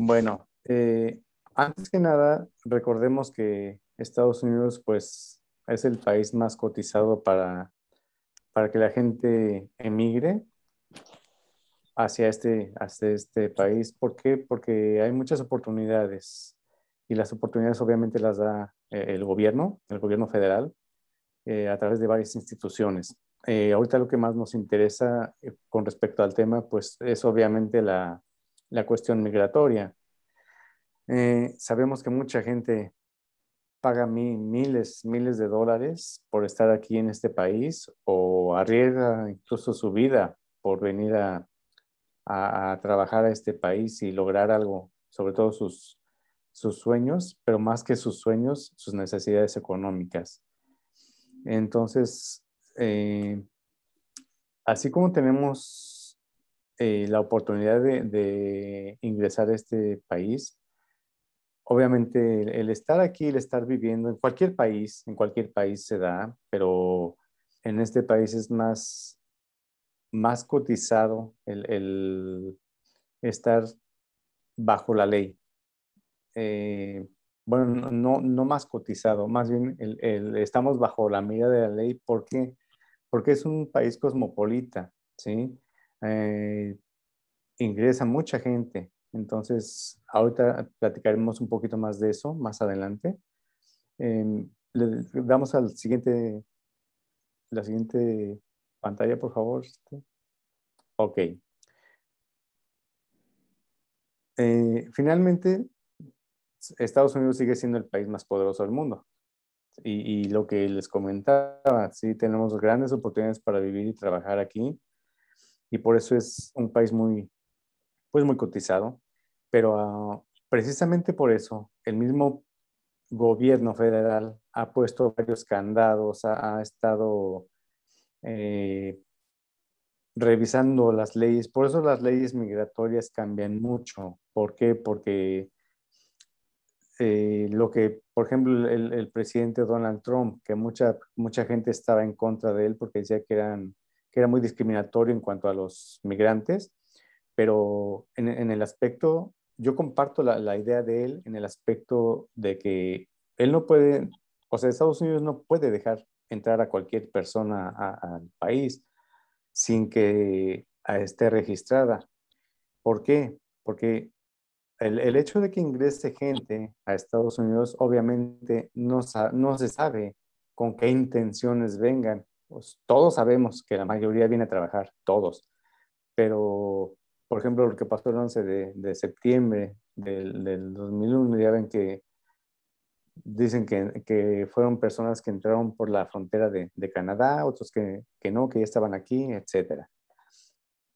Bueno, eh, antes que nada, recordemos que Estados Unidos, pues, es el país más cotizado para, para que la gente emigre hacia este, hacia este país. ¿Por qué? Porque hay muchas oportunidades y las oportunidades obviamente las da eh, el gobierno, el gobierno federal, eh, a través de varias instituciones. ahorita lo que más nos interesa con respecto al tema, pues es obviamente la, la cuestión migratoria. Eh, sabemos que mucha gente paga miles, miles de dólares por estar aquí en este país o arriesga incluso su vida por venir a, trabajar a este país y lograr algo, sobre todo sus, sus sueños, pero más que sus sueños, sus necesidades económicas. Entonces, eh, así como tenemos eh, la oportunidad de, ingresar a este país, obviamente el, estar aquí, el estar viviendo en cualquier país, en cualquier país se da, pero en este país es más, más cotizado el, estar bajo la ley. Eh, bueno, no, no más cotizado, más bien estamos bajo la mira de la ley porque, porque es un país cosmopolita, ¿sí? Eh, ingresa mucha gente. Entonces, ahorita platicaremos un poquito más de eso más adelante. Em, le damos al siguiente, la siguiente pantalla, por favor. Este. Ok. Eh, finalmente, Estados Unidos sigue siendo el país más poderoso del mundo. Y, y, lo que les comentaba, sí, tenemos grandes oportunidades para vivir y trabajar aquí y por eso es un país muy, pues muy cotizado, pero ah, precisamente por eso el mismo gobierno federal ha puesto varios candados, ha, estado eh, revisando las leyes, por eso las leyes migratorias cambian mucho. ¿Por qué? Porque eh, lo que, por ejemplo, el, el, presidente Donald Trump, que mucha, mucha gente estaba en contra de él porque decía que eran era muy discriminatorio en cuanto a los migrantes, pero en, el aspecto, yo comparto la, idea de él en el aspecto de que él no puede, o sea, Estados Unidos no puede dejar entrar a cualquier persona al país sin que ah, esté registrada. ¿Por qué? Porque el, el, hecho de que ingrese gente a Estados Unidos, obviamente no, no se sabe con qué intenciones vengan. Pues, todos sabemos que la mayoría viene a trabajar, todos. Pero, por ejemplo, lo que pasó el 11 de, septiembre del, 2001, ya ven que dicen que, fueron personas que entraron por la frontera de, Canadá, otros que, no, que ya estaban aquí, etc.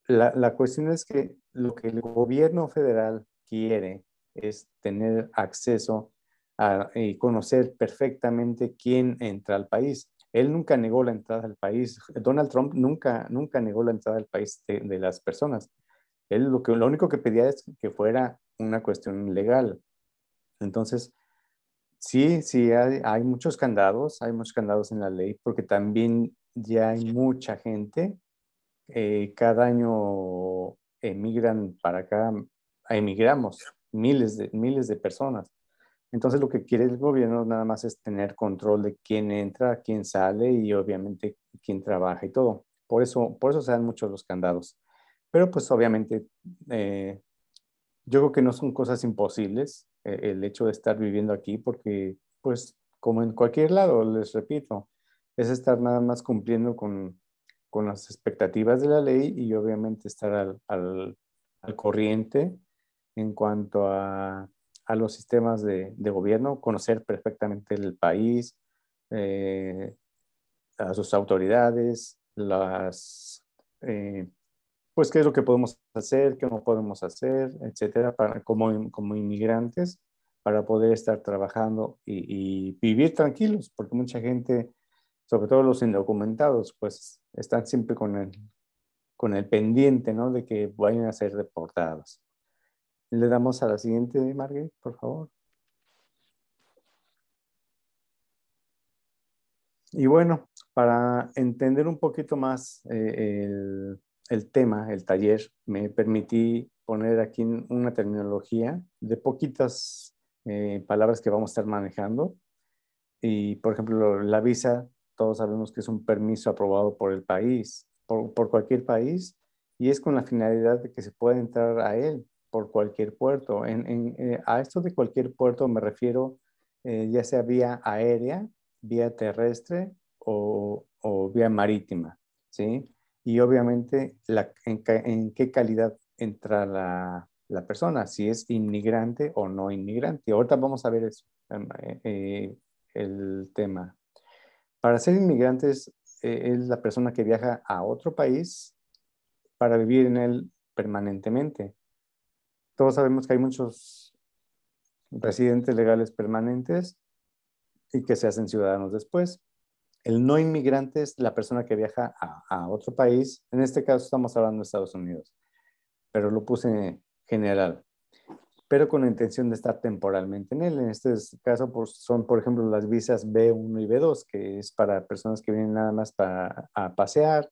La, cuestión es que lo que el gobierno federal quiere es tener acceso a, y conocer perfectamente quién entra al país. Él nunca negó la entrada al país. Donald Trump nunca, nunca negó la entrada al país de, las personas. Él lo, que, lo único que pedía es que fuera una cuestión legal. Entonces, sí, sí, hay, muchos candados, hay muchos candados en la ley, porque también ya hay mucha gente. Eh, cada año emigran para acá, emigramos miles de, miles de personas. Entonces lo que quiere el gobierno nada más es tener control de quién entra, quién sale y obviamente quién trabaja y todo. Por eso, por eso se dan muchos los candados. Pero pues obviamente eh, yo creo que no son cosas imposibles eh, el hecho de estar viviendo aquí porque pues como en cualquier lado, les repito, es estar nada más cumpliendo con, con las expectativas de la ley y obviamente estar al, al, al corriente en cuanto a a los sistemas de, gobierno, conocer perfectamente el país, eh, a sus autoridades, las, eh, pues qué es lo que podemos hacer, qué no podemos hacer, etcétera, para, como, como inmigrantes, para poder estar trabajando y, vivir tranquilos, porque mucha gente, sobre todo los indocumentados, pues están siempre con el, con el pendiente, ¿no? De que vayan a ser deportados. Le damos a la siguiente, Marguerite, por favor. Y bueno, para entender un poquito más eh, el, tema, el taller, me permití poner aquí una terminología de poquitas eh, palabras que vamos a estar manejando. Y, por ejemplo, la visa, todos sabemos que es un permiso aprobado por el país, por, por cualquier país, y es con la finalidad de que se pueda entrar a él por cualquier puerto. Eh, a esto de cualquier puerto me refiero eh, ya sea vía aérea, vía terrestre o, vía marítima, Y obviamente en, qué calidad entra la, persona, si es inmigrante o no inmigrante. Ahorita vamos a ver eso, em, eh, el tema. Para ser inmigrantes es la persona que viaja a otro país para vivir en él permanentemente todos sabemos que hay muchos residentes legales permanentes y que se hacen ciudadanos después. El no inmigrante es la persona que viaja a, otro país. En este caso estamos hablando de Estados Unidos, pero lo puse general pero con la intención de estar temporalmente en él. En este caso son, por ejemplo, las visas B1 y B2, que es para personas que vienen nada más para, a pasear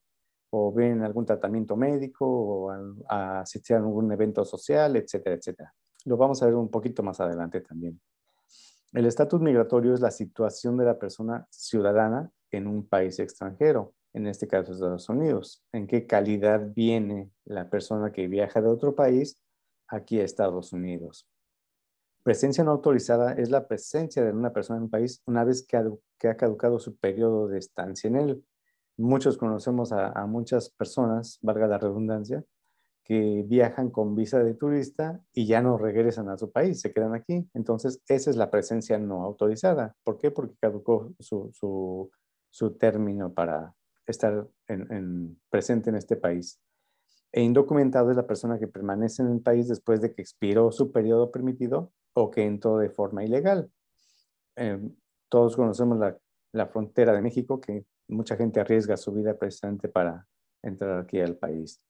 o ven algún tratamiento médico o a, a asistir a algún evento social, etcétera, etcétera. Lo vamos a ver un poquito más adelante también. El estatus migratorio es la situación de la persona ciudadana en un país extranjero, en este caso Estados Unidos. ¿En qué calidad viene la persona que viaja de otro país aquí a Estados Unidos? Presencia no autorizada es la presencia de una persona en un país una vez que, que ha caducado su periodo de estancia en él. Muchos conocemos a, muchas personas, valga la redundancia, que viajan con visa de turista y ya no regresan a su país, se quedan aquí. Entonces, esa es la presencia no autorizada. ¿Por qué? Porque caducó su, su, su término para estar en, presente en este país. E indocumentado es la persona que permanece en el país después de que expiró su periodo permitido o que entró de forma ilegal. Em, todos conocemos la, la frontera de México que mucha gente arriesga su vida precisamente para entrar aquí al país.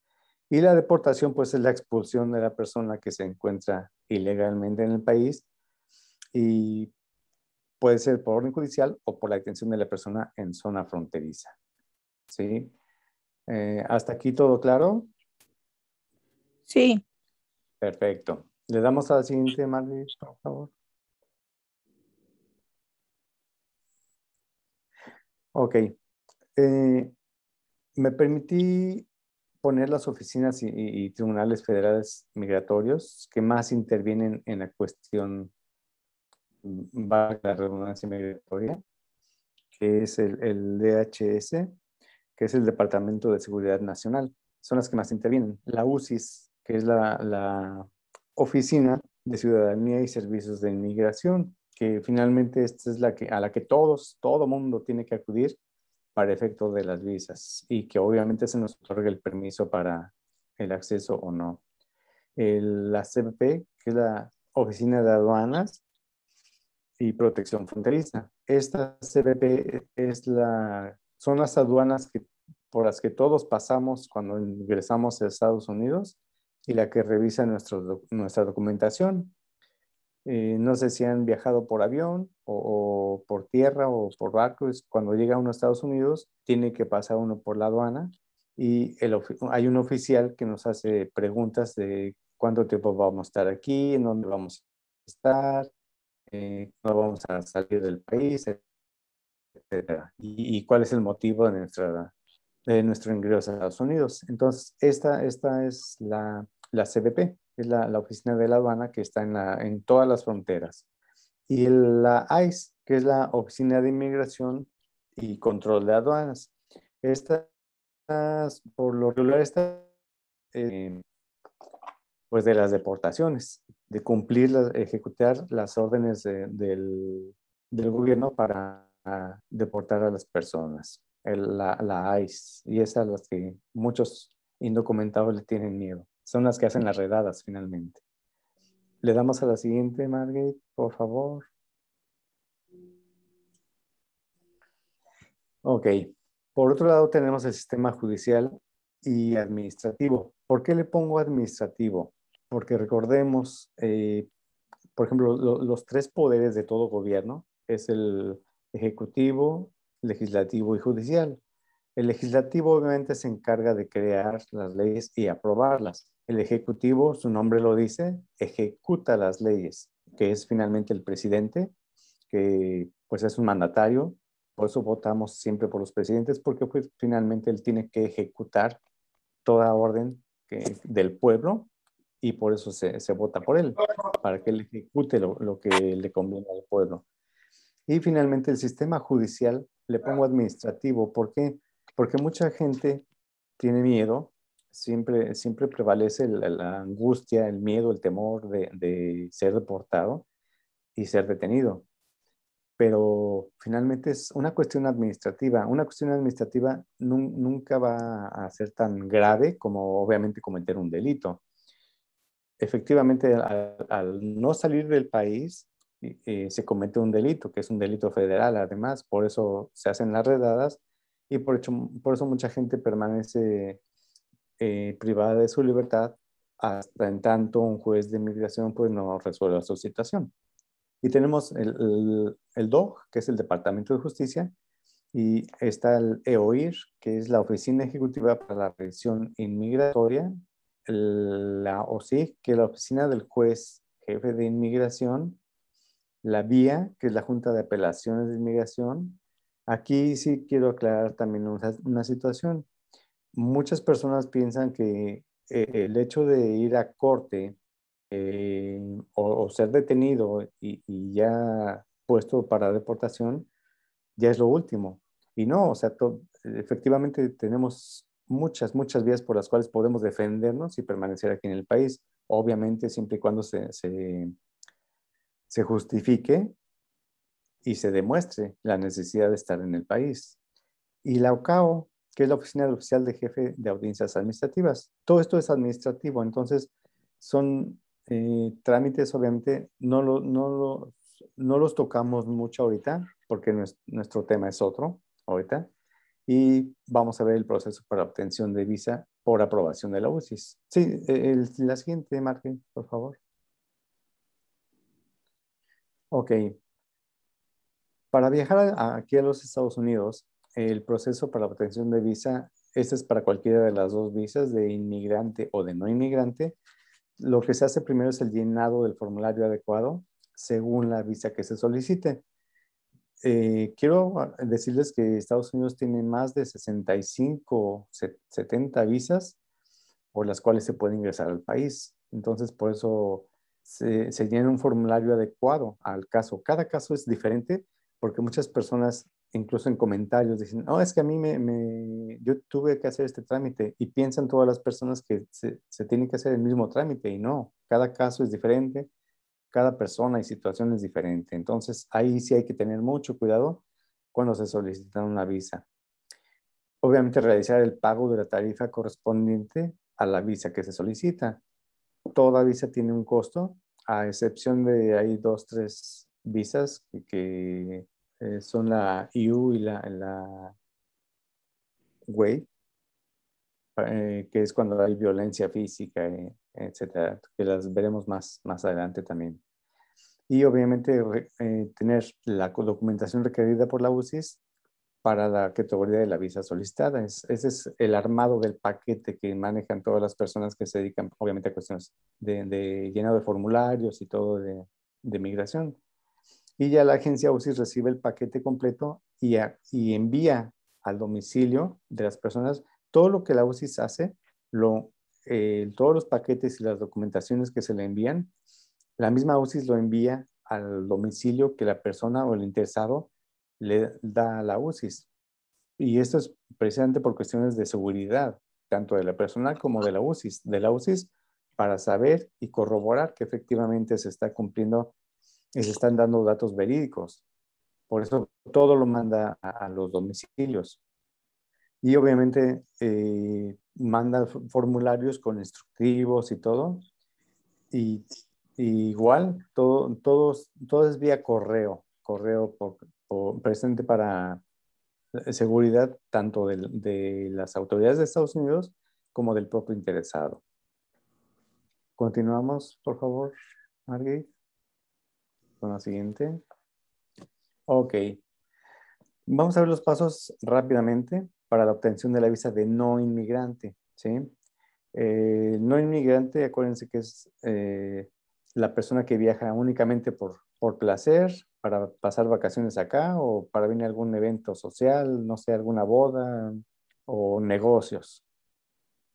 Y la deportación, pues, es la expulsión de la persona que se encuentra ilegalmente en el país y puede ser por orden judicial o por la detención de la persona en zona fronteriza. ¿Sí? Eh, ¿Hasta aquí todo claro? Sí. Perfecto. Le damos al siguiente, Marlis, por favor. Ok. Eh, me permití poner las oficinas y, tribunales federales migratorios que más intervienen en la cuestión, de mm, la redundancia migratoria, que es el, DHS, que es el Departamento de Seguridad Nacional. Son las que más intervienen. La UCIS, que es la, Oficina de Ciudadanía y Servicios de Inmigración, que finalmente esta es la que, a la que todos, todo mundo tiene que acudir para efecto de las visas y que obviamente se nos otorgue el permiso para el acceso o no. la CBP, que es la Oficina de Aduanas y Protección Fronteriza. Esta CBP es la, son las aduanas que, por las que todos pasamos cuando ingresamos a Estados Unidos y la que revisa nuestra documentación eh, no sé si han viajado por avión o, por tierra o por barco. cuando llega uno a Estados Unidos, tiene que pasar uno por la aduana y hay un oficial que nos hace preguntas de cuánto tiempo vamos a estar aquí, en dónde vamos a estar, eh, no vamos a salir del país, etc. y, cuál es el motivo de, nuestra, de nuestro ingreso a Estados Unidos. Entonces, esta, esta es la, la CBP es la, oficina de la aduana que está en, todas las fronteras, y la ICE, que es la oficina de inmigración y control de aduanas. Estas, por lo regular, están eh, pues de las deportaciones, de cumplir, ejecutar las órdenes del, gobierno para deportar a las personas, la, la ICE, y es a las que muchos indocumentados le tienen miedo son las que hacen las redadas finalmente. Le damos a la siguiente, Margaret, por favor. Ok. Por otro lado, tenemos el sistema judicial y administrativo. ¿Por qué le pongo administrativo? Porque recordemos, eh, por ejemplo, los tres poderes de todo gobierno es el ejecutivo, legislativo y judicial. El legislativo obviamente se encarga de crear las leyes y aprobarlas. El Ejecutivo, su nombre lo dice, ejecuta las leyes, que es finalmente el presidente, que pues es un mandatario. Por eso votamos siempre por los presidentes, porque pues, finalmente él tiene que ejecutar toda orden del pueblo y por eso se, vota por él, para que él ejecute lo, lo que le conviene al pueblo. Y finalmente el sistema judicial, le pongo administrativo, ¿por qué? Porque mucha gente tiene miedo siempre, siempre prevalece la, angustia, el miedo, el temor de, ser deportado y ser detenido. Pero finalmente es una cuestión administrativa. Una cuestión administrativa nunca va a ser tan grave como obviamente cometer un delito. Efectivamente, al, no salir del país, eh, se comete un delito, que es un delito federal además, por eso se hacen las redadas y por, hecho, por eso mucha gente permanece eh, privada de su libertad hasta en tanto un juez de inmigración pues no resuelva su situación. Y tenemos el, el, DOG, que es el Departamento de Justicia, y está el EOIR, que es la Oficina Ejecutiva para la Revisión Inmigratoria, la OSIG, que es la Oficina del Juez Jefe de Inmigración, la VIA, que es la Junta de Apelaciones de Inmigración. Aquí sí quiero aclarar también una, una situación muchas personas piensan que eh, el hecho de ir a corte eh, o, ser detenido y, ya puesto para deportación ya es lo último. Y no, o sea, efectivamente tenemos muchas, muchas vías por las cuales podemos defendernos y permanecer aquí en el país, obviamente siempre y cuando se, se, justifique y se demuestre la necesidad de estar en el país. Y la OCAO que es la oficina oficial de jefe de audiencias administrativas. Todo esto es administrativo, entonces son eh, trámites, obviamente, no, no, no los tocamos mucho ahorita, porque nuestro, tema es otro ahorita, y vamos a ver el proceso para obtención de visa por aprobación de la UCIS. Sí, e-, la siguiente, margen por favor. Ok. Para viajar aquí a los Estados Unidos, el proceso para la obtención de visa, este es para cualquiera de las dos visas, de inmigrante o de no inmigrante. Lo que se hace primero es el llenado del formulario adecuado según la visa que se solicite. Eh, quiero ah, decirles que Estados Unidos tiene más de 65, 70 visas por las cuales se puede ingresar al país. Entonces, por eso se, se llena un formulario adecuado al caso. Cada caso es diferente porque muchas personas incluso en comentarios dicen, no, es que a mí me, yo tuve que hacer este trámite y piensan todas las personas que se, tiene que hacer el mismo trámite y no, cada caso es diferente, cada persona y situación es diferente. Entonces ahí sí hay que tener mucho cuidado cuando se solicita una visa. Obviamente realizar el pago de la tarifa correspondiente a la visa que se solicita. Toda visa tiene un costo, a excepción de hay dos, tres visas que eh, son la IU y la, la eh, que es cuando hay violencia física, eh, etcétera, que las veremos más, más adelante también. Y obviamente tener la documentación requerida por la UCIS para la categoría de la visa solicitada. ese es el armado del paquete que manejan todas las personas que se dedican, obviamente, a cuestiones de, de llenado de formularios y todo de, de migración y ya la agencia UCI recibe el paquete completo y, y envía al domicilio de las personas todo lo que la UCI hace, lo, eh, todos los paquetes y las documentaciones que se le envían, la misma UCI lo envía al domicilio que la persona o el interesado le da a la UCI. Y esto es precisamente por cuestiones de seguridad, tanto de la personal como de la UCI. De la UCI para saber y corroborar que efectivamente se está cumpliendo y se están dando datos verídicos. Por eso todo lo manda a, los domicilios. Y obviamente eh, manda formularios con instructivos y todo. Y, igual, todo, todos todo, es vía correo, correo por, presente para eh, seguridad tanto de, de las autoridades de Estados Unidos como del propio interesado. Continuamos, por favor, Marguerite la siguiente. Ok. Vamos a ver los pasos rápidamente para la obtención de la visa de no inmigrante. ¿sí? Eh, no inmigrante, acuérdense que es eh, la persona que viaja únicamente por, por placer, para pasar vacaciones acá o para venir a algún evento social, no sé, alguna boda o negocios.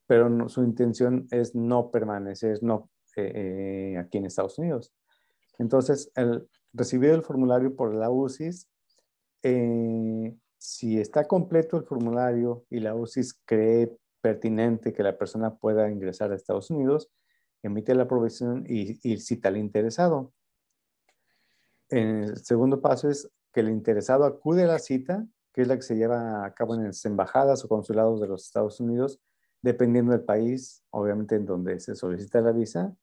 Pero su intención es no permanecer no, eh, aquí en Estados Unidos. Entonces, el el formulario por la UCIS, eh, si está completo el formulario y la UCIS cree pertinente que la persona pueda ingresar a Estados Unidos, emite la aprobación y, y cita al interesado. El segundo paso es que el interesado acude a la cita, que es la que se lleva a cabo en las embajadas o consulados de los Estados Unidos, dependiendo del país, obviamente en donde se solicita la visa.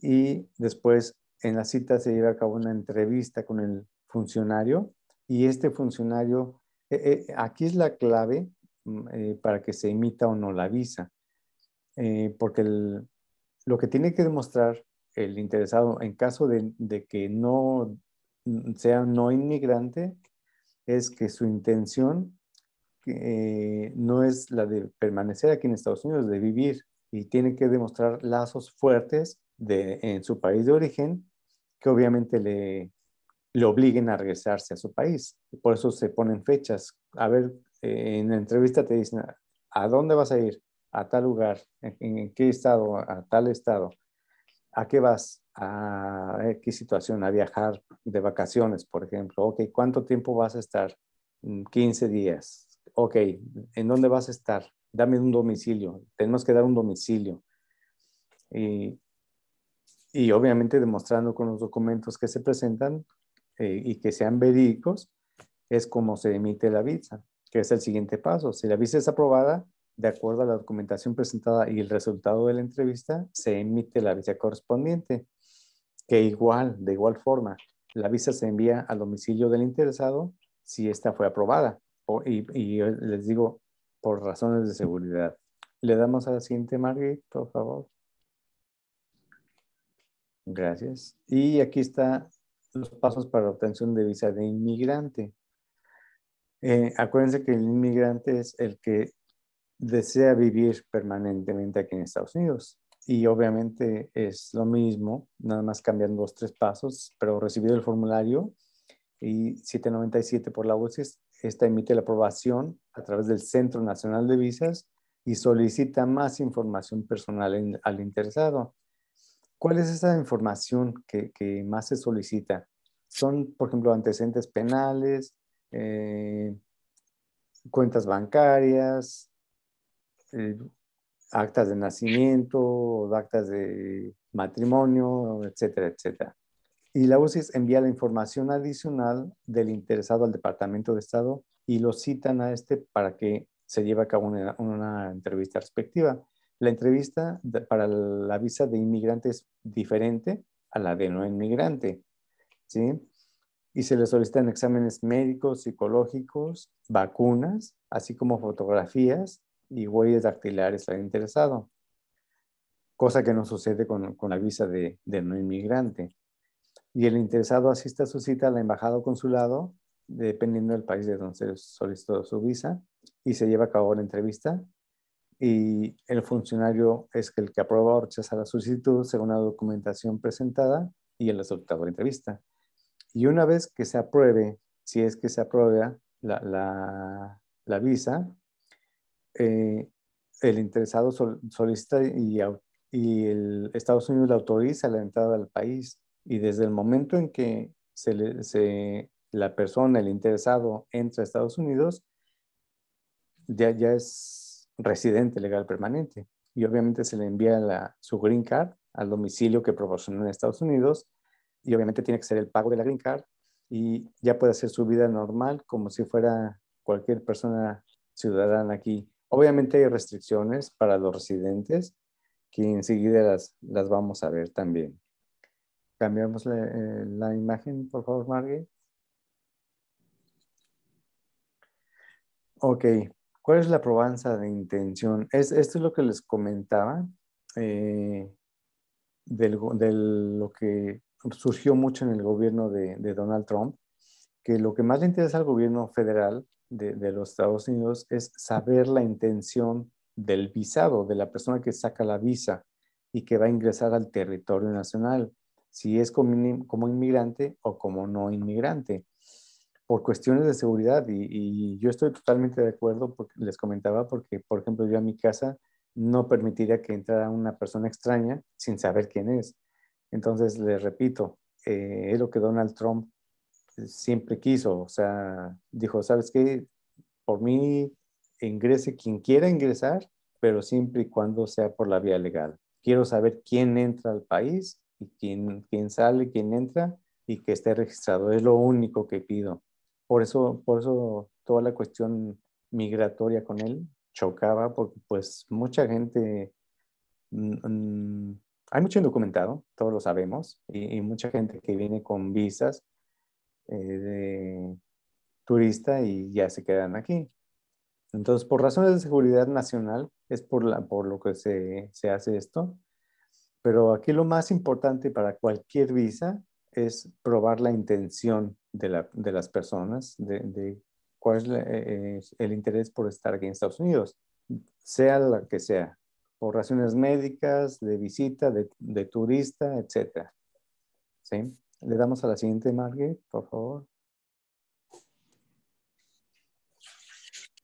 Y después en la cita se lleva a cabo una entrevista con el funcionario y este funcionario, eh, eh, aquí es la clave mm, eh, para que se imita o no la visa, porque lo que tiene que demostrar el interesado en caso de, que no mm, sea no inmigrante es que su intención no es la de permanecer aquí en Estados Unidos, de vivir y tiene que demostrar lazos fuertes en su país de origen que obviamente le, le obliguen a regresarse a su país. por eso se ponen fechas. A ver, eh, en la entrevista te dicen, ¿a dónde vas a ir? ¿A tal lugar? ¿En, qué estado? ¿A tal estado? ¿A qué vas? ¿A, qué situación? ¿A viajar de vacaciones, por ejemplo? Ok, ¿cuánto tiempo vas a estar? 15 mm, días. Ok, ¿en dónde vas a estar? Dame un domicilio. Tenemos que dar un domicilio. Y y obviamente demostrando con los documentos que se presentan eh, y que sean verídicos, es como se emite la visa, que es el siguiente paso. Si la visa es aprobada, de acuerdo a la documentación presentada y el resultado de la entrevista, se emite la visa correspondiente, que igual, de igual forma, la visa se envía al domicilio del interesado si esta fue aprobada. y, les digo, por razones de seguridad. Le damos a la siguiente, Marguerite, por favor. Gracias. Y aquí está los pasos para obtención de visa de inmigrante. Eh, acuérdense que el inmigrante es el que desea vivir permanentemente aquí en Estados Unidos. Y obviamente es lo mismo, nada más cambian los tres pasos, pero recibido el formulario y 797 por la UCIS, esta emite la aprobación a través del Centro Nacional de Visas y solicita más información personal al interesado. ¿Cuál es esa información que, más se solicita? Son, por ejemplo, antecedentes penales, eh, cuentas bancarias, eh, actas de nacimiento, actas de matrimonio, etcétera, etcétera. Y la UCI envía la información adicional del interesado al Departamento de Estado y lo citan a este para que se lleve a cabo una entrevista respectiva. La entrevista para la visa de inmigrante es diferente a la de no inmigrante, ¿sí? Y se le solicitan exámenes médicos, psicológicos, vacunas, así como fotografías y huellas dactilares al interesado, cosa que no sucede con, la visa de, de no inmigrante y el interesado asiste a su cita a la embajada o consulado, dependiendo del país de donde se solicitó su visa, y se lleva a cabo la entrevista y el funcionario es el que aprueba o rechaza la solicitud según la documentación presentada y el resultado de la entrevista. Y una vez que se apruebe, si es que se aprueba la, la, la visa, eh, el interesado solicita y, y, el Estados Unidos le autoriza la entrada al país. Y desde el momento en que se la persona, el interesado, entra a Estados Unidos, ya es residente legal permanente y obviamente se le envía su green card al domicilio que proporcionó en Estados Unidos y obviamente tiene que ser el pago de la green card y ya puede hacer su vida normal como si fuera cualquier persona ciudadana aquí. Obviamente hay restricciones para los residentes que enseguida las, las vamos a ver también. Cambiamos la, eh, imagen, por favor, Marguerite. Ok, ¿Cuál es la probanza de intención? esto es lo que les comentaba, eh, de lo que surgió mucho en el gobierno de, Donald Trump, que lo que más le interesa al gobierno federal de, los Estados Unidos es saber la intención del visado, de la persona que saca la visa y que va a ingresar al territorio nacional, si es como inmigrante o como no inmigrante por cuestiones de seguridad y, yo estoy totalmente de acuerdo, porque les comentaba, porque por ejemplo yo a mi casa no permitiría que entrara una persona extraña sin saber quién es. Entonces, les repito, eh, es lo que Donald Trump eh, siempre quiso, o sea, dijo, ¿sabes qué? Por mí ingrese quien quiera ingresar, pero siempre y cuando sea por la vía legal. Quiero saber quién entra al país y quién, quién sale, quién entra y que esté registrado. Es lo único que pido. Por eso, por eso toda la cuestión migratoria con él chocaba, porque pues mucha gente, hay mucho indocumentado, todos lo sabemos, y, mucha gente que viene con visas eh, de turista y ya se quedan aquí. Entonces, por razones de seguridad nacional, es por, la, por lo que se, se hace esto. Pero aquí lo más importante para cualquier visa es probar la intención de, las personas, de, cuál eh, es el interés por estar aquí en Estados Unidos, sea la que sea, por razones médicas, de visita, de, turista, etc. ¿Sí? Le damos a la siguiente, Margaret, por favor.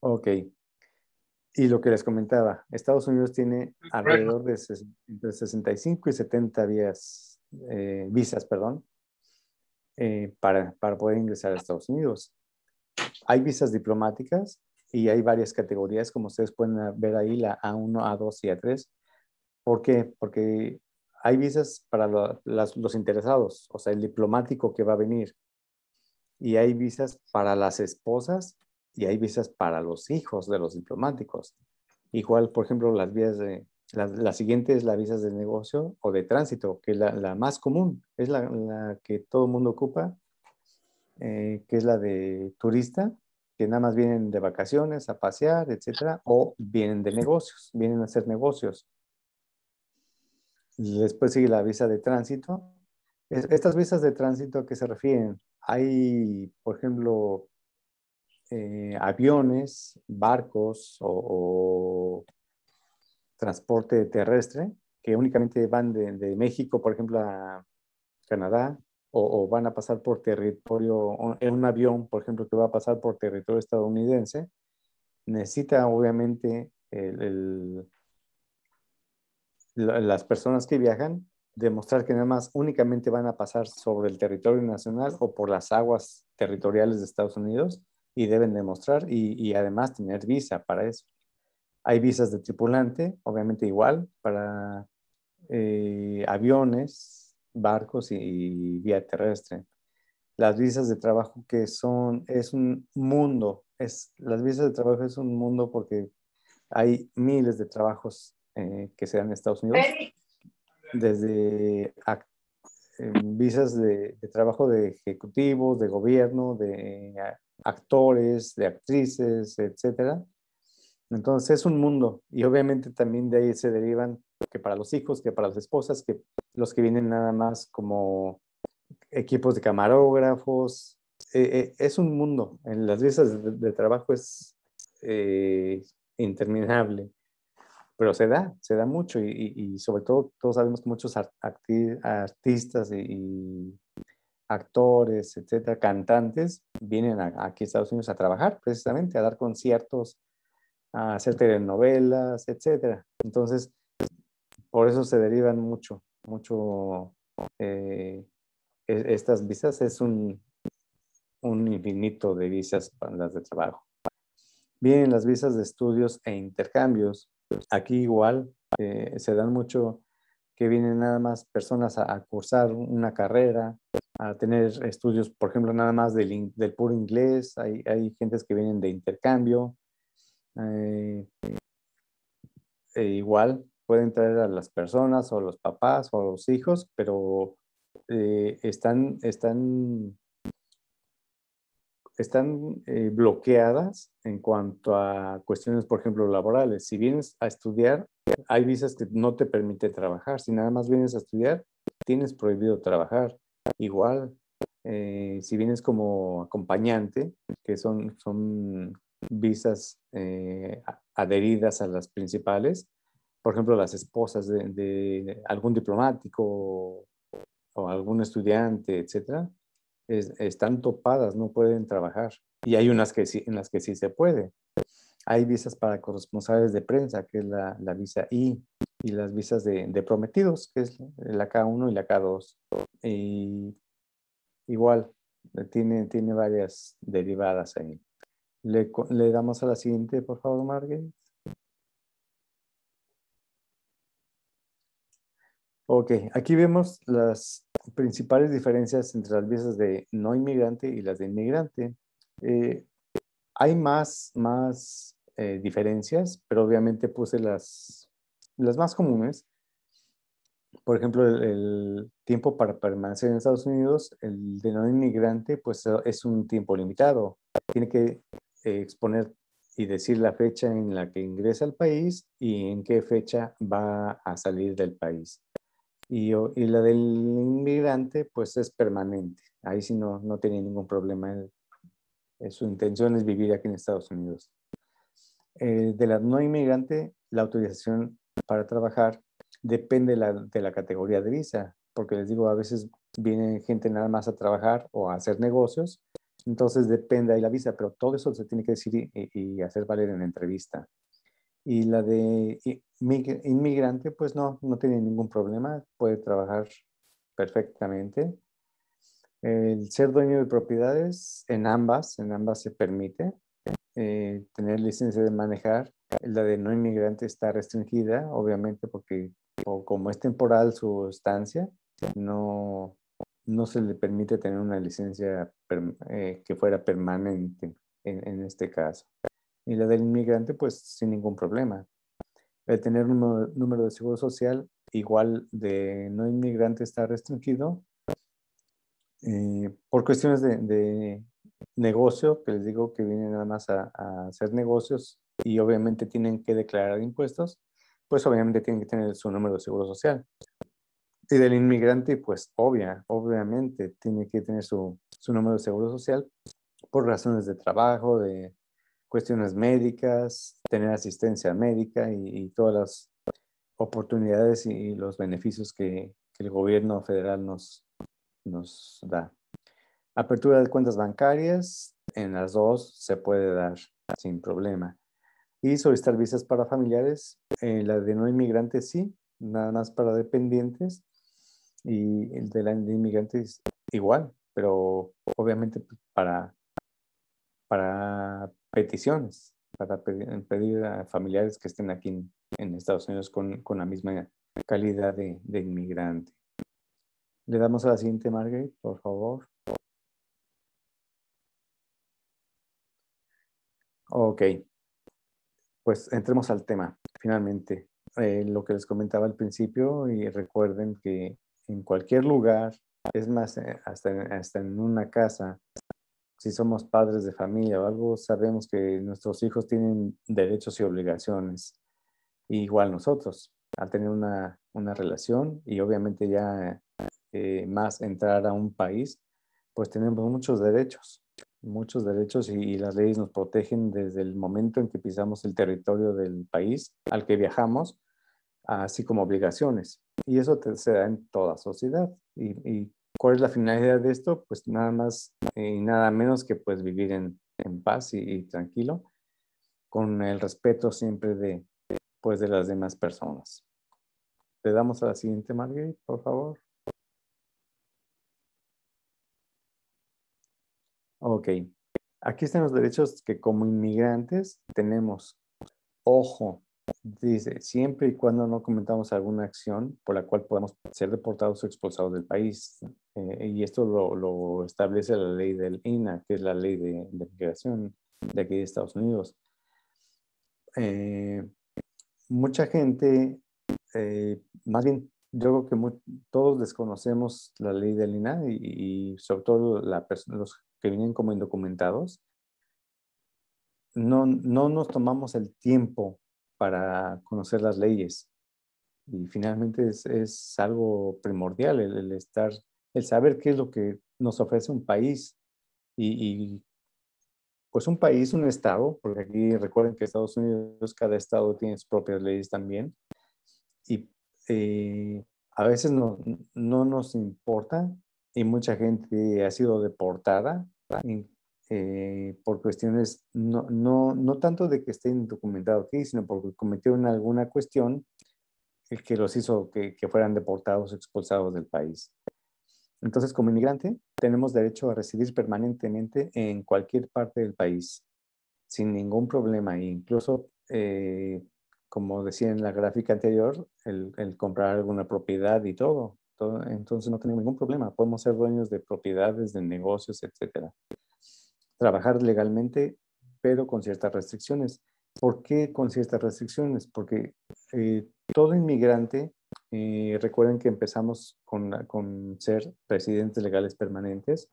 Ok. Y lo que les comentaba, Estados Unidos tiene alrededor de entre 65 y 70 eh, visas, perdón, eh, para, para, poder ingresar a Estados Unidos. Hay visas diplomáticas y hay varias categorías, como ustedes pueden ver ahí, la A1, A2 y A3. ¿Por qué? Porque hay visas para los interesados, o sea, el diplomático que va a venir. Y hay visas para las esposas y hay visas para los hijos de los diplomáticos. Igual, por ejemplo, las vías de, la, siguiente es la visa de negocio o de tránsito, que es la, más común, es la, que todo el mundo ocupa, eh, que es la de turista, que nada más vienen de vacaciones, a pasear, etcétera, o vienen de negocios, vienen a hacer negocios. Después sigue la visa de tránsito. estas visas de tránsito a qué se refieren? Hay, por ejemplo, eh, aviones, barcos o, o transporte terrestre que únicamente van de, México, por ejemplo, a Canadá, o, van a pasar por territorio, en un avión, por ejemplo, que va a pasar por territorio estadounidense, necesita obviamente las personas que viajan demostrar que nada más únicamente van a pasar sobre el territorio nacional o por las aguas territoriales de Estados Unidos y deben demostrar y además tener visa para eso. Hay visas de tripulante, obviamente igual, para eh, aviones, barcos y, vía terrestre. Las visas de trabajo que son, es un mundo, es, las visas de trabajo es un mundo porque hay miles de trabajos eh, que se dan en Estados Unidos, desde em, visas de, trabajo de ejecutivos, de gobierno, de actores, de actrices, etcétera entonces es un mundo y obviamente también de ahí se derivan que para los hijos, que para las esposas, que los que vienen nada más como equipos de camarógrafos. Eh, eh, es un mundo. En las visas de, trabajo es eh, interminable, pero se da, se da mucho y, sobre todo todos sabemos que muchos artistas y, actores, etcétera, cantantes, vienen aquí a Estados Unidos a trabajar precisamente, a dar conciertos, a hacer telenovelas, etcétera. Entonces, por eso se derivan mucho, mucho eh, estas visas. Es un, infinito de visas para las de trabajo. vienen las visas de estudios e intercambios. Aquí igual eh, se dan mucho que vienen nada más personas a, cursar una carrera, a tener estudios, por ejemplo, nada más del, puro inglés. Hay, hay gentes que vienen de intercambio, eh, eh, igual pueden traer a las personas o los papás o los hijos, pero eh, están, están, están bloqueadas en cuanto a cuestiones, por ejemplo, laborales. Si vienes a estudiar, hay visas que no te permiten trabajar. Si nada más vienes a estudiar, tienes prohibido trabajar. Igual, si vienes como acompañante, que son, son visas eh, adheridas a las principales, por ejemplo, las esposas de, algún diplomático o algún estudiante, etcétera, están topadas, no pueden trabajar. Y hay unas que en las que sí se puede. Hay visas para corresponsales de prensa, que es la, visa I, y las visas de, prometidos, que es la K1 y la K2. igual, tiene, tiene varias derivadas ahí. Le, damos a la siguiente, por favor, Marguerite. Ok, aquí vemos las principales diferencias entre las visas de no inmigrante y las de inmigrante. Eh, hay más, más eh, diferencias, pero obviamente puse las, las más comunes. Por ejemplo, el, el, tiempo para permanecer en Estados Unidos, el de no inmigrante, pues es un tiempo limitado. Tiene que eh, exponer y decir la fecha en la que ingresa al país y en qué fecha va a salir del país. Y, y la del inmigrante, pues es permanente. Ahí si no, no tenía ningún problema. Eh, su intención es vivir aquí en Estados Unidos. Eh, de la no inmigrante, la autorización para trabajar depende de la categoría de visa, porque les digo, a veces viene gente nada más a trabajar o a hacer negocios entonces depende ahí la visa, pero todo eso se tiene que decir y, hacer valer en la entrevista. Y la de inmigrante, pues no, no tiene ningún problema, puede trabajar perfectamente. El ser dueño de propiedades en ambas, en ambas se permite. Eh, tener licencia de manejar, la de no inmigrante está restringida, obviamente, porque como es temporal su estancia, no, no se le permite tener una licencia eh, que fuera permanente en, este caso. Y la del inmigrante, pues sin ningún problema. El tener un número, de seguro social igual de no inmigrante está restringido eh, por cuestiones de, negocio, que les digo que vienen nada más a, hacer negocios y obviamente tienen que declarar impuestos, pues obviamente tienen que tener su número de seguro social y del inmigrante, pues obvia, obviamente tiene que tener su, su número de seguro social por razones de trabajo, de cuestiones médicas, tener asistencia médica y, todas las oportunidades y, los beneficios que, el gobierno federal nos, nos da. Apertura de cuentas bancarias, en las dos se puede dar sin problema. Y solicitar visas para familiares, eh, la de no inmigrantes sí, nada más para dependientes y el de, la, inmigrantes igual, pero obviamente para, para peticiones, para pedir, a familiares que estén aquí en, Estados Unidos con, la misma calidad de, inmigrante. Le damos a la siguiente, Margaret, por favor. Ok, pues entremos al tema, finalmente. Eh, lo que les comentaba al principio y recuerden que en cualquier lugar, es más, eh, hasta, en una casa, si somos padres de familia o algo, sabemos que nuestros hijos tienen derechos y obligaciones, igual nosotros, al tener una, relación y obviamente ya eh, más entrar a un país, pues tenemos muchos derechos, muchos derechos y, las leyes nos protegen desde el momento en que pisamos el territorio del país al que viajamos, así como obligaciones. Y eso se da en toda sociedad. Y, cuál es la finalidad de esto? Pues nada más eh, y nada menos que pues vivir en, paz y, tranquilo, con el respeto siempre de, pues, de las demás personas. ¿Le damos a la siguiente, Marguerite, por favor. Ok. Aquí están los derechos que como inmigrantes tenemos. Ojo, Dice, siempre y cuando no comentamos alguna acción por la cual podamos ser deportados o expulsados del país. Eh, y esto lo, establece la ley del INA, que es la ley de, migración de aquí de Estados Unidos. Eh, mucha gente, eh, más bien yo creo que todos desconocemos la ley del INA y, sobre todo los que vienen como indocumentados, no, no nos tomamos el tiempo para conocer las leyes. Y finalmente es, algo primordial el, estar, el saber qué es lo que nos ofrece un país y, pues un país, un estado, porque aquí recuerden que Estados Unidos, cada estado tiene sus propias leyes también, y eh, a veces no, no, nos importa y mucha gente ha sido deportada, eh, por cuestiones, no, no, no, tanto de que estén documentados aquí, sino porque cometieron alguna cuestión que los hizo que, que fueran deportados o expulsados del país. Entonces, como inmigrante, tenemos derecho a residir permanentemente en cualquier parte del país, sin ningún problema. E incluso, eh, como decía en la gráfica anterior, el, el comprar alguna propiedad y todo, todo, Entonces, no tenemos ningún problema. Podemos ser dueños de propiedades, de negocios, etcétera trabajar legalmente, pero con ciertas restricciones. ¿Por qué con ciertas restricciones? Porque eh, todo inmigrante, eh, recuerden que empezamos con, ser residentes legales permanentes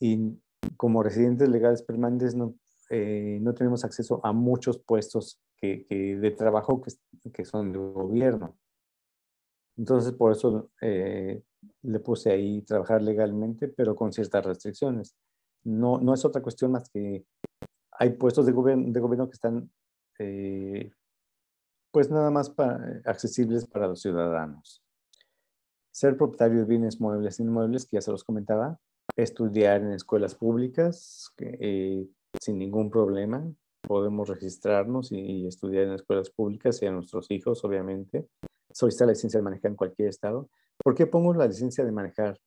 y como residentes legales permanentes no, eh, tenemos acceso a muchos puestos de trabajo que, son de gobierno. Entonces, por eso le puse ahí trabajar legalmente, pero con ciertas restricciones no, es otra cuestión más que hay puestos de, gobierno, que están eh, pues nada más accesibles para los ciudadanos. Ser propietario de bienes muebles e inmuebles, que ya se los comentaba, estudiar en escuelas públicas eh, sin ningún problema, podemos registrarnos y, estudiar en escuelas públicas y a nuestros hijos, obviamente. Solicitar la licencia de manejar en cualquier estado. ¿Por qué pongo la licencia de manejar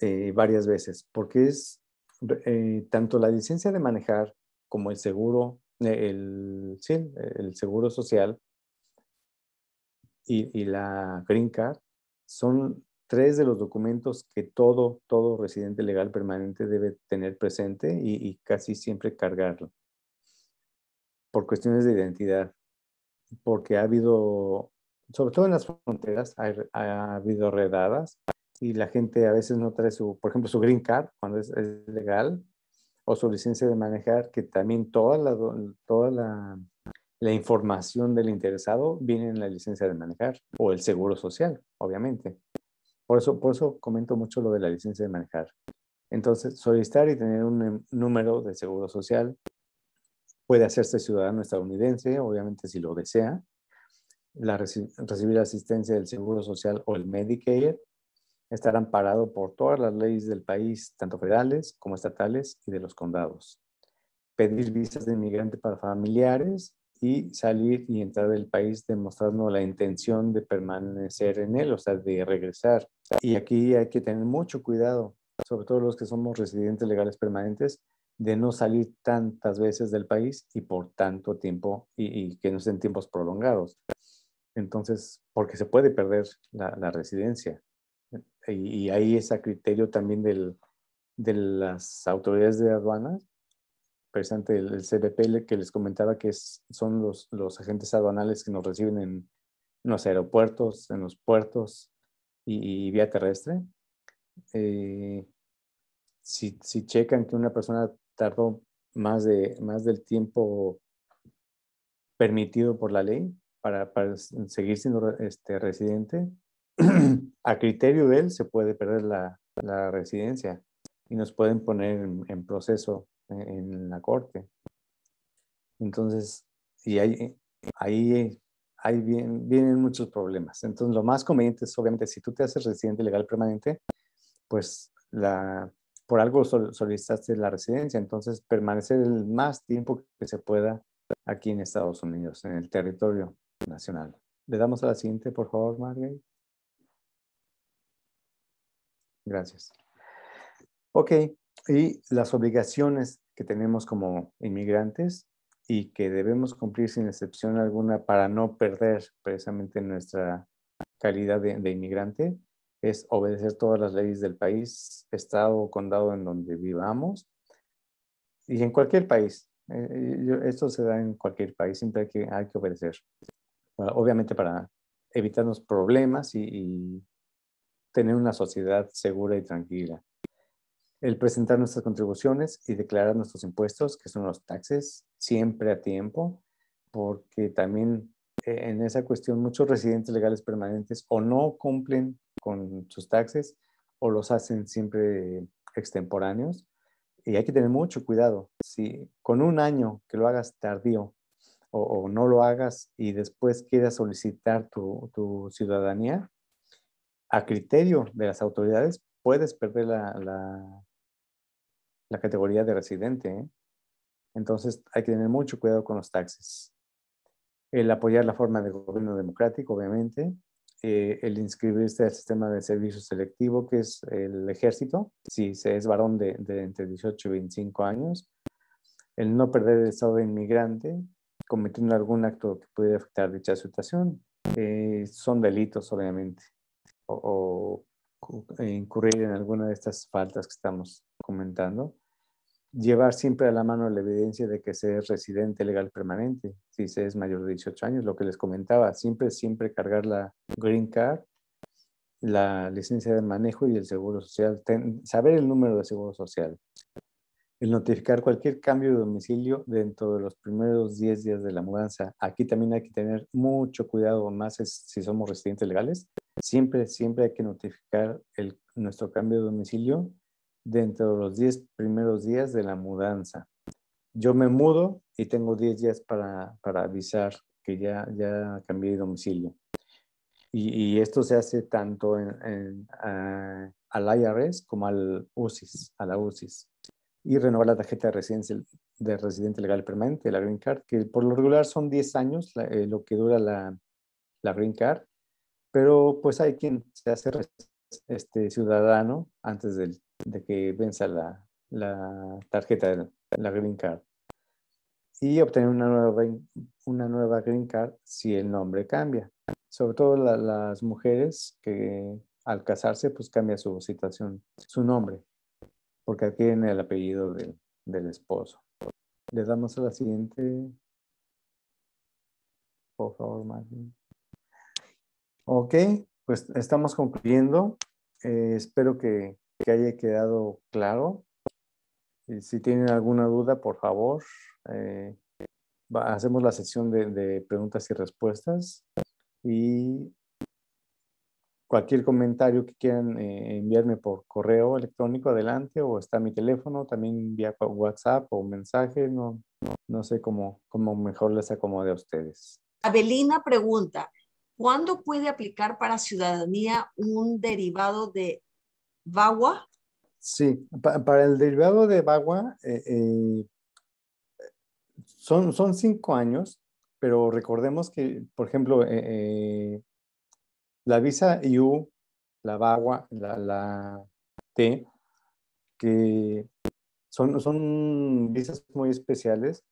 eh, varias veces? Porque es eh, tanto la licencia de manejar como el seguro, eh, el, seguro social y, la Green Card son tres de los documentos que todo, todo residente legal permanente debe tener presente y, casi siempre cargarlo por cuestiones de identidad, porque ha habido, sobre todo en las fronteras, ha habido redadas y la gente a veces no trae su, por ejemplo, su green card cuando es, legal o su licencia de manejar, que también toda la, toda la, la, información del interesado viene en la licencia de manejar o el seguro social, obviamente. Por eso, por eso comento mucho lo de la licencia de manejar. Entonces, solicitar y tener un em, número de seguro social puede hacerse ciudadano estadounidense, obviamente si lo desea, la, recibir asistencia del Seguro Social o el Medicare, estar amparado por todas las leyes del país, tanto federales como estatales y de los condados. Pedir visas de inmigrante para familiares y salir y entrar del país demostrando la intención de permanecer en él, o sea, de regresar. Y aquí hay que tener mucho cuidado, sobre todo los que somos residentes legales permanentes, de no salir tantas veces del país y por tanto tiempo y, que no sean tiempos prolongados. Entonces, porque se puede perder la residencia y, ahí es a criterio también del, de las autoridades de aduanas, presente el, el CBPL que les comentaba que son los, los agentes aduanales que nos reciben en, los aeropuertos, en los puertos y, vía terrestre. Eh, si, si, checan que una persona tardó más, de, más del tiempo permitido por la ley para, para seguir siendo este, residente, a criterio de él se puede perder la, residencia y nos pueden poner en, proceso en, la corte. Entonces, y ahí, vienen, muchos problemas. Entonces, lo más conveniente es, obviamente, si tú te haces residente legal permanente, pues la, por algo solicitaste la residencia, entonces permanecer el más tiempo que se pueda aquí en Estados Unidos, en el territorio nacional. Le damos a la siguiente, por favor, Margaret. Gracias. Ok, y las obligaciones que tenemos como inmigrantes y que debemos cumplir sin excepción alguna para no perder precisamente nuestra calidad de, inmigrante es obedecer todas las leyes del país, estado o condado en donde vivamos y en cualquier país. Eh, eh, esto se da en cualquier país, siempre hay que, hay que obedecer. Ah, obviamente para evitarnos problemas y tener una sociedad segura y tranquila. El presentar nuestras contribuciones y declarar nuestros impuestos, que son los taxes, siempre a tiempo, porque también eh, en esa cuestión muchos residentes legales permanentes o no cumplen con sus taxes o los hacen siempre extemporáneos. Y hay que tener mucho cuidado. Si con un año que lo hagas tardío o, no lo hagas y después quieras solicitar tu, tu ciudadanía, a criterio de las autoridades, puedes perder la, la, categoría de residente. ¿eh? Entonces hay que tener mucho cuidado con los taxes El apoyar la forma de gobierno democrático, obviamente. Eh, el inscribirse al sistema de servicio selectivo, que es el ejército, si se es varón de, entre 18 y 25 años. El no perder el estado de inmigrante, cometiendo algún acto que pudiera afectar dicha situación. Eh, son delitos, obviamente o, incurrir en alguna de estas faltas que estamos comentando, llevar siempre a la mano la evidencia de que se es residente legal permanente, si se es mayor de 18 años, lo que les comentaba, siempre, siempre cargar la green card, la licencia de manejo y el seguro social, saber el número de seguro social, el notificar cualquier cambio de domicilio dentro de los primeros 10 días de la mudanza. Aquí también hay que tener mucho cuidado, más si somos residentes legales. Siempre, siempre hay que notificar el, nuestro cambio de domicilio dentro de los 10 primeros días de la mudanza. Yo me mudo y tengo 10 días para, avisar que ya, ya cambié de domicilio. Y, esto se hace tanto ah, al IRS como al a la UCIS y renovar la tarjeta de, residencia, residente legal permanente, la Green Card, que por lo regular son 10 años eh, lo que dura la, Green Card, pero pues hay quien se hace este, ciudadano antes de, que venza la, tarjeta de la Green Card y obtener una nueva, una nueva Green Card si el nombre cambia. Sobre todo las mujeres que al casarse pues cambia su situación, su nombre porque adquieren el apellido del, esposo. Le damos a la siguiente. Por favor, Martín. Ok, pues estamos concluyendo. Eh, espero que, haya quedado claro. si tienen alguna duda, por favor, eh, hacemos la sesión de, de preguntas y respuestas y Cualquier comentario que quieran eh, enviarme por correo electrónico, adelante, o está mi teléfono, también envía WhatsApp o mensaje, no, no, sé cómo, cómo mejor les acomode a ustedes. Abelina pregunta, ¿cuándo puede aplicar para ciudadanía un derivado de VAWA? Sí, para el derivado de VAWA eh, eh, son, son cinco años, pero recordemos que, por ejemplo, la visa U, la VAWA, la, la T, que son, son visas muy especiales,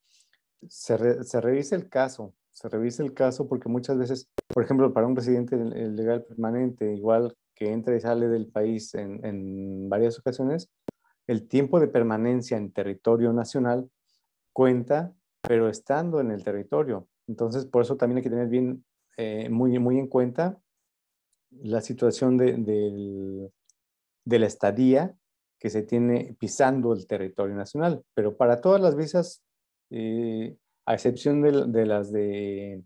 se, se revisa el caso, se revisa el caso porque muchas veces, por ejemplo, para un residente legal permanente, igual que entra y sale del país en, en varias ocasiones, el tiempo de permanencia en territorio nacional cuenta, pero estando en el territorio. Entonces, por eso también hay que tener bien, eh, muy, muy en cuenta la situación de, de la estadía que se tiene pisando el territorio nacional. Pero para todas las visas, eh, a excepción de, las de,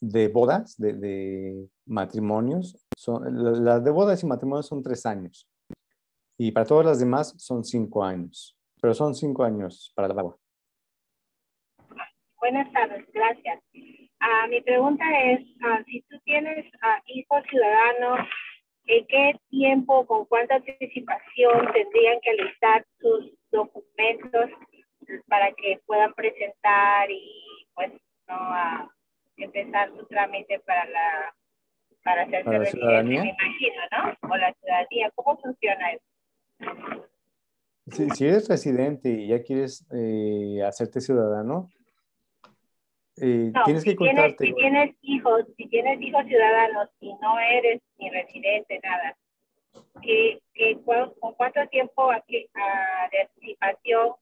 de bodas, de, de matrimonios, son, las de bodas y matrimonios son tres años. Y para todas las demás son cinco años. Pero son cinco años para la agua. Buenas tardes, gracias. Ah, mi pregunta es, ah, si tú tienes uh, hijos ciudadanos, ¿en qué tiempo, con cuánta anticipación tendrían que alistar sus documentos para que puedan presentar y pues no empezar su trámite para la para hacerse Me imagino, ¿no? O la ciudadanía, ¿cómo funciona eso? Si, eres residente y ya quieres eh, hacerte ciudadano, eh, tienes que si Tienes, si tienes hijos, si tienes hijos ciudadanos y no eres ni residente, nada, ¿qué, ¿con cuánto tiempo a, de anticipación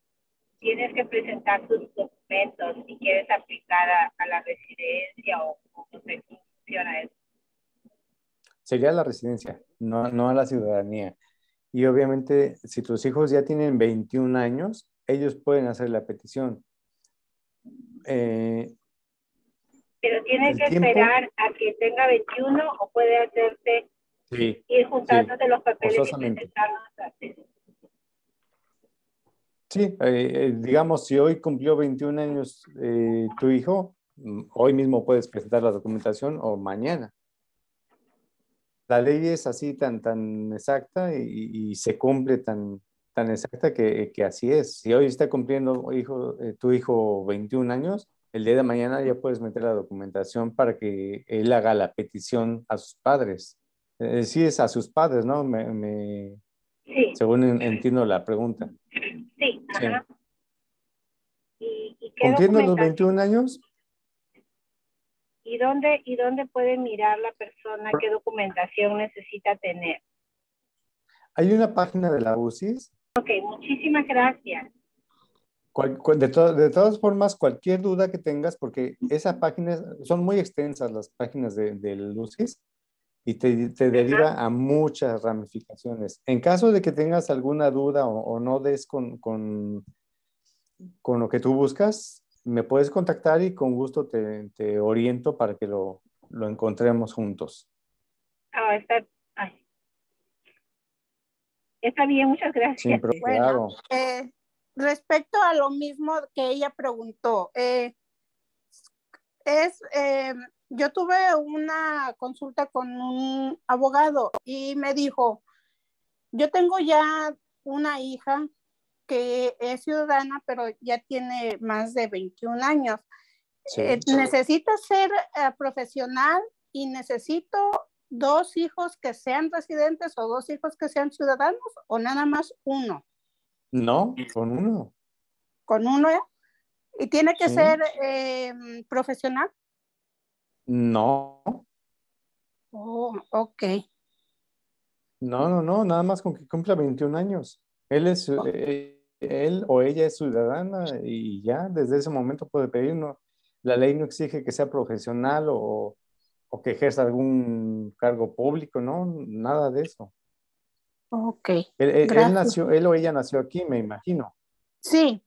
tienes que presentar tus documentos si quieres aplicar a, la residencia o cómo se funciona eso? Sería la residencia, no, no a la ciudadanía. Y obviamente, si tus hijos ya tienen 21 años, ellos pueden hacer la petición. Eh, pero tienes que esperar a que tenga 21 o puede hacerse sí, ir juntándote los papeles Sí, eh, eh, digamos, si hoy cumplió 21 años eh, tu hijo, mm, hoy mismo puedes presentar la documentación o mañana. La ley es así tan, tan exacta y, se cumple tan, tan exacta que, así es. Si hoy está cumpliendo hijo, tu hijo 21 años, el día de mañana ya puedes meter la documentación para que él haga la petición a sus padres. Eh, sí, es a sus padres, ¿no? Me, Sí. Según entiendo la pregunta. Sí. Ajá. entiendo los 21 años? ¿Y dónde, ¿Y dónde puede mirar la persona qué documentación necesita tener? Hay una página de la UCIS. Ok, muchísimas gracias de, de, todas formas, cualquier duda que tengas, porque esas páginas son muy extensas las páginas de, de Lucis y te, te deriva a muchas ramificaciones. En caso de que tengas alguna duda o, no des con, con, con, lo que tú buscas, me puedes contactar y con gusto te, te oriento para que lo, lo encontremos juntos. Ah, está, bien, muchas gracias. Eh, respecto a lo mismo que ella preguntó, eh, es, eh, yo tuve una consulta con un abogado y me dijo, yo tengo ya una hija que es ciudadana, pero ya tiene más de 21 años. Eh, necesita ser profesional y necesito dos hijos que sean residentes o dos hijos que sean ciudadanos o nada más uno. No, con uno. Con uno. ¿eh? ¿Y tiene que ser em, profesional? No. Oh, ok. No, no, no, nada más con que cumpla 21 años. Él es, oh. eh, él o ella es ciudadana y ya desde ese momento puede pedir. la ley no exige que sea profesional o, o que ejerza algún cargo público, no, nada de eso. Ok. Él, nació, él o ella nació aquí, me imagino. Sí,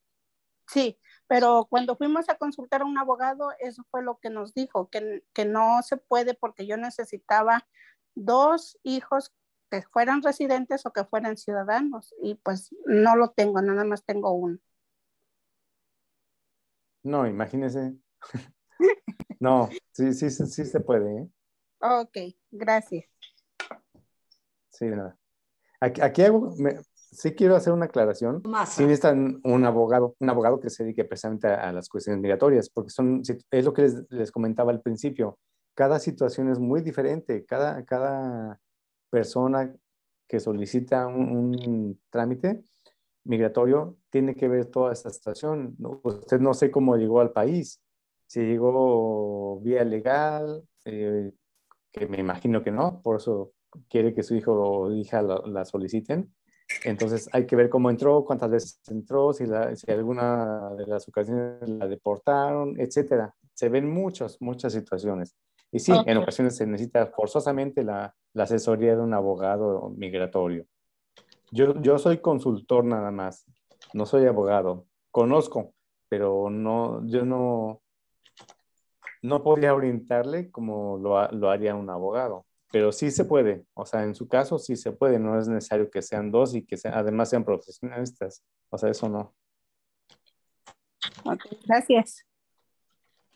sí, pero cuando fuimos a consultar a un abogado, eso fue lo que nos dijo, que, no se puede porque yo necesitaba dos hijos que fueran residentes o que fueran ciudadanos y pues no lo tengo, nada más tengo uno. No, imagínese. no, sí, sí, sí, se puede. ¿eh? Ok, gracias. Sí, nada. Aquí, hago, sí quiero hacer una aclaración. Más. necesitan un abogado, un abogado que se dedique precisamente a, las cuestiones migratorias, porque son, es lo que les, comentaba al principio. Cada situación es muy diferente. Cada, cada persona que solicita un, trámite migratorio tiene que ver toda esta situación. Usted no sé cómo llegó al país. Si llegó vía legal, eh, que me imagino que no, por eso quiere que su hijo o hija la, soliciten. Entonces hay que ver cómo entró, cuántas veces entró, si, alguna de las ocasiones la deportaron, etcétera. Se ven muchas, muchas situaciones. Y sí, en ocasiones se necesita forzosamente la, asesoría de un abogado migratorio. Yo, yo soy consultor nada más, no soy abogado. Conozco, pero no, yo no, no podría orientarle como lo haría un abogado pero sí se puede, o sea, en su caso sí se puede, no es necesario que sean dos y que además sean profesionalistas, o sea, eso no. gracias.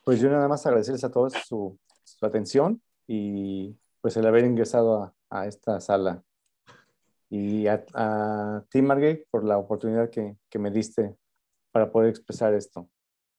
Pues yo nada más agradecerles a todos su, su atención y pues el haber ingresado a, a esta sala. Y a, ti, Marguerite, por la oportunidad que, que me diste para poder expresar esto.